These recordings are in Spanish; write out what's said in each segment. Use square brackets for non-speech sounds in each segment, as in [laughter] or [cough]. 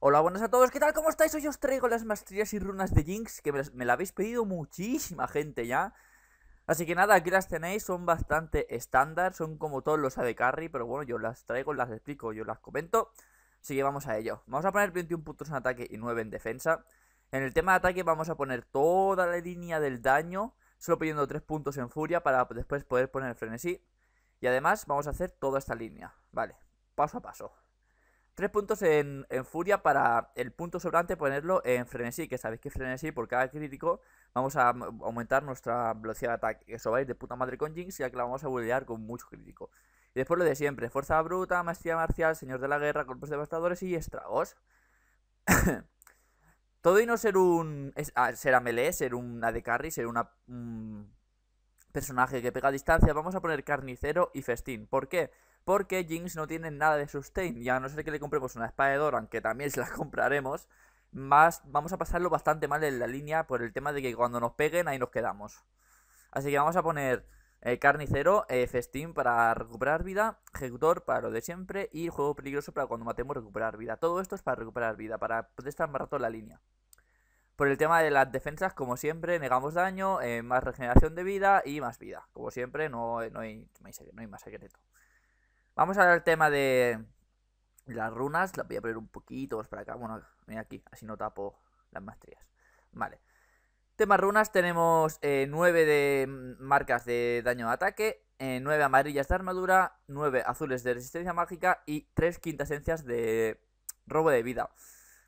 Hola, buenas a todos, ¿qué tal? ¿Cómo estáis? Hoy os traigo las maestrías y runas de Jinx, que me, la habéis pedido muchísima gente ya. Así que nada, aquí las tenéis, son bastante estándar, son como todos los AD Carry, pero bueno, yo las traigo, las explico, yo las comento. Así que vamos a ello. Vamos a poner 21 puntos en ataque y 9 en defensa. En el tema de ataque vamos a poner toda la línea del daño, solo pidiendo 3 puntos en furia para después poder poner frenesí. Y además vamos a hacer toda esta línea, vale, paso a paso. Tres puntos en, Furia para el punto sobrante ponerlo en Frenesí, que sabéis que Frenesí por cada crítico vamos a aumentar nuestra velocidad de ataque. Eso vais de puta madre con Jinx, ya que la vamos a bullear con mucho crítico. Y después lo de siempre, Fuerza Bruta, Maestría Marcial, Señor de la Guerra, cuerpos Devastadores y Estragos. [coughs] Todo y no ser un... Ah, ser a melee, ser un AD Carry, ser una... Un personaje que pega a distancia, vamos a poner Carnicero y Festín. ¿Por qué? Porque Jinx no tiene nada de sustain. Ya a no ser que le compremos una espada de Doran, que también [laughs] se la compraremos, más vamos a pasarlo bastante mal en la línea por el tema de que cuando nos peguen ahí nos quedamos. Así que vamos a poner eh, carnicero, eh, festín para recuperar vida, ejecutor para lo de siempre y juego peligroso para cuando matemos recuperar vida. Todo esto es para recuperar vida, para poder estar más rato en la línea. Por el tema de las defensas, como siempre, negamos daño, eh, más regeneración de vida y más vida. Como siempre, no, hay, no hay más secreto. Vamos a ver el tema de las runas. Las voy a poner un poquito más para acá. Bueno, aquí, así no tapo las maestrías. Vale. Tema runas, tenemos 9 eh, de marcas de daño de ataque, 9 eh, amarillas de armadura, 9 azules de resistencia mágica y 3 quintasencias de robo de vida.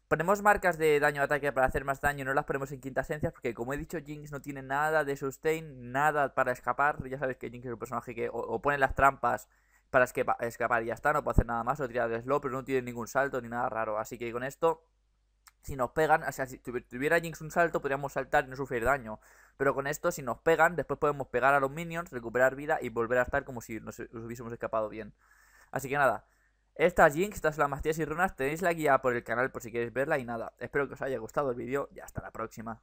Ponemos marcas de daño de ataque para hacer más daño, no las ponemos en quintasencias porque como he dicho, Jinx no tiene nada de sustain, nada para escapar. Ya sabes que Jinx es un personaje que opone las trampas para escapar y ya está, no puedo hacer nada más, o tirar de slow, pero no tiene ningún salto ni nada raro. Así que con esto, si nos pegan, o sea, si tuviera Jinx un salto, podríamos saltar y no sufrir daño. Pero con esto, si nos pegan, después podemos pegar a los minions, recuperar vida y volver a estar como si nos hubiésemos escapado bien. Así que nada, estas Jinx, estas mastías y Runas, tenéis la guía por el canal por si queréis verla y nada. Espero que os haya gustado el vídeo y hasta la próxima.